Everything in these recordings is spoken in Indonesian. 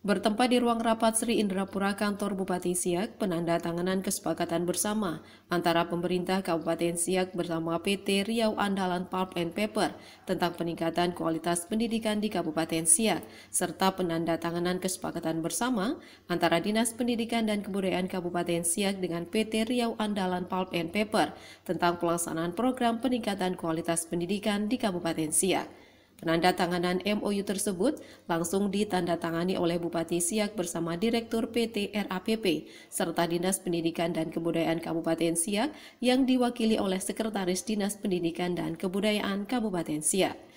Bertempat di ruang rapat Sri Indrapura Kantor Bupati Siak, penanda tanganan kesepakatan bersama antara pemerintah Kabupaten Siak bersama PT Riau Andalan Pulp and Paper tentang peningkatan kualitas pendidikan di Kabupaten Siak, serta penanda tanganan kesepakatan bersama antara Dinas Pendidikan dan Kebudayaan Kabupaten Siak dengan PT Riau Andalan Pulp and Paper tentang pelaksanaan program peningkatan kualitas pendidikan di Kabupaten Siak. Penandatanganan MOU tersebut langsung ditandatangani oleh Bupati Siak bersama Direktur PT RAPP serta Dinas Pendidikan dan Kebudayaan Kabupaten Siak yang diwakili oleh Sekretaris Dinas Pendidikan dan Kebudayaan Kabupaten Siak.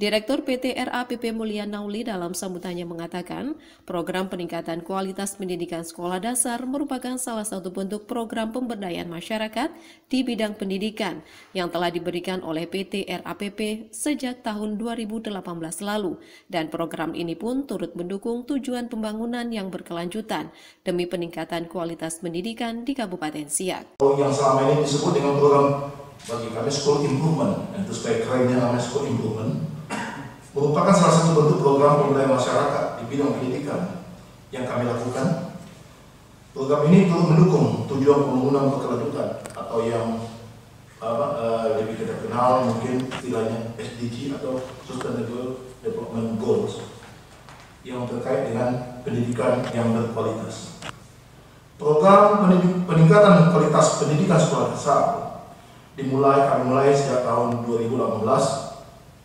Direktur PT RAPP Mulia Nauli dalam sambutannya mengatakan, program peningkatan kualitas pendidikan sekolah dasar merupakan salah satu bentuk program pemberdayaan masyarakat di bidang pendidikan yang telah diberikan oleh PT RAPP sejak tahun 2018 lalu dan program ini pun turut mendukung tujuan pembangunan yang berkelanjutan demi peningkatan kualitas pendidikan di Kabupaten Siak. Yang selama ini disebut dengan program bagi kami school improvement, itu supaya kerennya namanya school improvement, merupakan salah satu bentuk program pemberdayaan masyarakat di bidang pendidikan yang kami lakukan. Program ini turut mendukung tujuan pembangunan berkelanjutan atau yang apa, uh, lebih kita kenal mungkin istilahnya SDG atau Sustainable Development Goals yang terkait dengan pendidikan yang berkualitas. Program peningkatan kualitas pendidikan sekolah dasar dimulai kami mulai sejak tahun 2018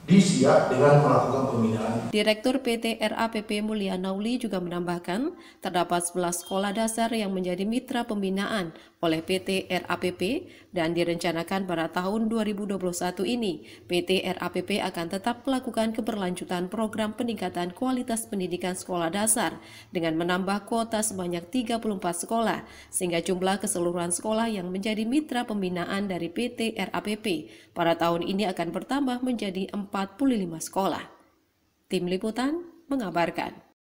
disiap dengan melakukan pembinaan. Direktur PT RAPP Mulia Nauli juga menambahkan, terdapat 11 sekolah dasar yang menjadi mitra pembinaan oleh PT RAPP dan direncanakan pada tahun 2021 ini, PT RAPP akan tetap melakukan keberlanjutan program peningkatan kualitas pendidikan sekolah dasar dengan menambah kuota sebanyak 34 sekolah, sehingga jumlah keseluruhan sekolah yang menjadi mitra pembinaan dari PT RAPP pada tahun ini akan bertambah menjadi 4 45 sekolah. Tim Liputan mengabarkan.